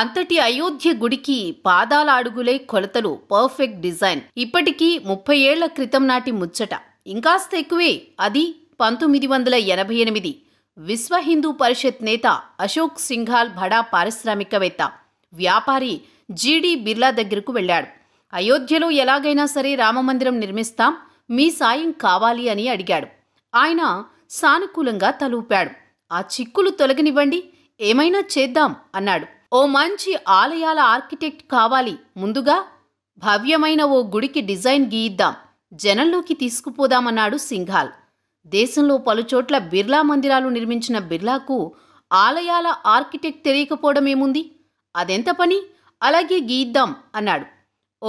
అంతటి అయోధ్య గుడికి పాదాల అడుగులే కొలతలు పర్ఫెక్ట్ డిజైన్ ఇప్పటికీ ముప్పై ఏళ్ల క్రితం నాటి ముచ్చట ఇంకాస్త ఎక్కువే అది పంతొమ్మిది వందల ఎనభై ఎనిమిది విశ్వ హిందూ పరిషత్ నేత అశోక్ సింఘాల్ భడా పారిశ్రామికవేత్త వ్యాపారి జీడి బిర్లా దగ్గరకు వెళ్ళాడు అయోధ్యలో ఎలాగైనా సరే రామమందిరం నిర్మిస్తాం మీ సాయం కావాలి అని అడిగాడు ఆయన సానుకూలంగా తలూపాడు ఆ చిక్కులు తొలగనివ్వండి ఏమైనా చేద్దాం అన్నాడు ఓ మంచి ఆలయాల ఆర్కిటెక్ట్ కావాలి ముందుగా భవ్యమైన ఓ గుడికి డిజైన్ గీయిద్దాం జనంలోకి తీసుకుపోదామన్నాడు సింఘాల్ దేశంలో పలుచోట్ల బిర్లా మందిరాలు నిర్మించిన బిర్లాకు ఆలయాల ఆర్కిటెక్ట్ తెలియకపోవడమేముంది అదెంత పని అలాగే గీయిద్దాం అన్నాడు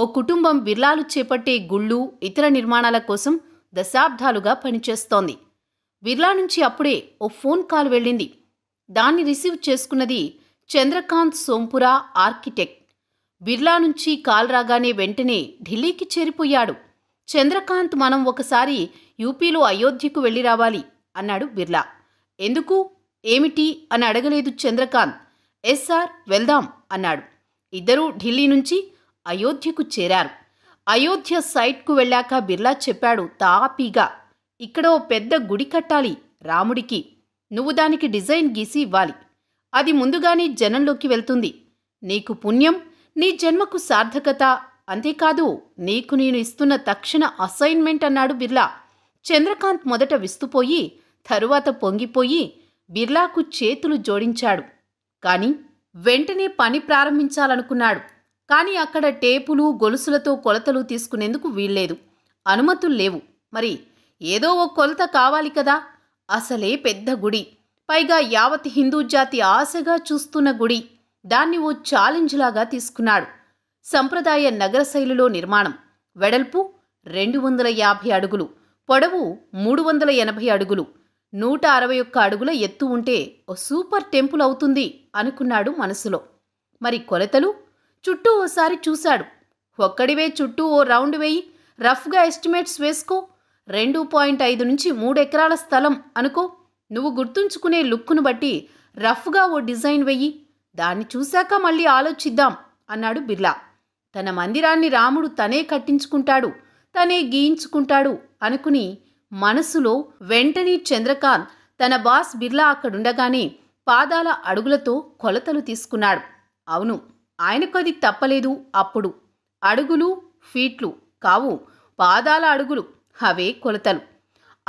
ఓ కుటుంబం బిర్లాలు చేపట్టే గుళ్ళు ఇతర నిర్మాణాల కోసం దశాబ్దాలుగా పనిచేస్తోంది బిర్లా నుంచి అప్పుడే ఓ ఫోన్ కాల్ వెళ్ళింది దాన్ని రిసీవ్ చేసుకున్నది చంద్రకాంత్ సోంపురా ఆర్కిటెక్ట్ బిర్లా నుంచి కాల్ రాగానే వెంటనే ఢిల్లీకి చేరిపోయాడు చంద్రకాంత్ మనం ఒకసారి యూపీలో అయోధ్యకు వెళ్ళి రావాలి అన్నాడు బిర్లా ఎందుకు ఏమిటి అని అడగలేదు చంద్రకాంత్ ఎస్ఆర్ వెళ్దాం అన్నాడు ఇద్దరూ ఢిల్లీ నుంచి అయోధ్యకు చేరారు అయోధ్య సైట్కు వెళ్ళాక బిర్లా చెప్పాడు తాపీగా ఇక్కడో పెద్ద గుడి కట్టాలి రాముడికి నువ్వు దానికి డిజైన్ గీసి ఇవ్వాలి అది ముందుగానే జనంలోకి వెళ్తుంది నీకు పుణ్యం నీ జన్మకు సార్థకత అంతేకాదు నీకు నేను ఇస్తున్న తక్షణ అసైన్మెంట్ అన్నాడు బిర్లా చంద్రకాంత్ మొదట విస్తుపోయి తరువాత పొంగిపోయి బిర్లాకు చేతులు జోడించాడు కాని వెంటనే పని ప్రారంభించాలనుకున్నాడు కాని అక్కడ టేపులు గొలుసులతో కొలతలు తీసుకునేందుకు వీల్లేదు అనుమతులు లేవు మరి ఏదో ఓ కొలత కావాలి కదా అసలే పెద్ద గుడి పైగా యావత్ హిందూ జాతి ఆశగా చూస్తున్న గుడి దాన్ని ఓ ఛాలెంజ్ లాగా తీసుకున్నాడు సంప్రదాయ నగర శైలిలో నిర్మాణం వెడల్పు రెండు వందల యాభై అడుగులు పొడవు మూడు వందల ఎనభై అడుగులు నూట అరవై ఒక్క అడుగుల ఎత్తు ఉంటే ఓ సూపర్ టెంపుల్ అవుతుంది అనుకున్నాడు మనసులో మరి కొలతలు చుట్టూ ఓసారి చూశాడు ఒక్కడివే చుట్టూ ఓ రౌండ్ వేయి రఫ్గా ఎస్టిమేట్స్ వేసుకో రెండు పాయింట్ ఐదు నుంచి మూడు ఎకరాల స్థలం అనుకో నువ్వు గుర్తుంచుకునే లుక్ను బట్టి రఫ్గా ఓ డిజైన్ వెయ్యి దాన్ని చూశాక మళ్ళీ ఆలోచిద్దాం అన్నాడు బిర్లా తన మందిరాన్ని రాముడు తనే కట్టించుకుంటాడు తనే గీయించుకుంటాడు అనుకుని మనసులో వెంటనే చంద్రకాంత్ తన బాస్ బిర్లా అక్కడుండగానే పాదాల అడుగులతో కొలతలు తీసుకున్నాడు అవును ఆయనకు అది తప్పలేదు అప్పుడు అడుగులు ఫీట్లు కావు పాదాల అడుగులు అవే కొలతలు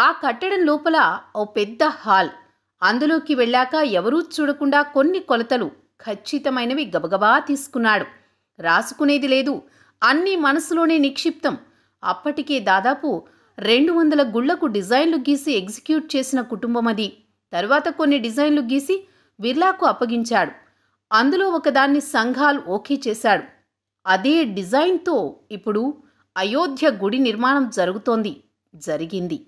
ఆ కట్టడం లోపల ఓ పెద్ద హాల్ అందులోకి వెళ్ళాక ఎవరూ చూడకుండా కొన్ని కొలతలు ఖచ్చితమైనవి గబగబా తీసుకున్నాడు రాసుకునేది లేదు అన్నీ మనసులోనే నిక్షిప్తం అప్పటికే దాదాపు రెండు వందల గుళ్లకు డిజైన్లు గీసి ఎగ్జిక్యూట్ చేసిన కుటుంబం అది తరువాత కొన్ని డిజైన్లు గీసి విర్లాకు అప్పగించాడు అందులో ఒకదాన్ని సంఘాల్ ఓకే చేశాడు అదే డిజైన్తో ఇప్పుడు అయోధ్య గుడి నిర్మాణం జరుగుతోంది జరిగింది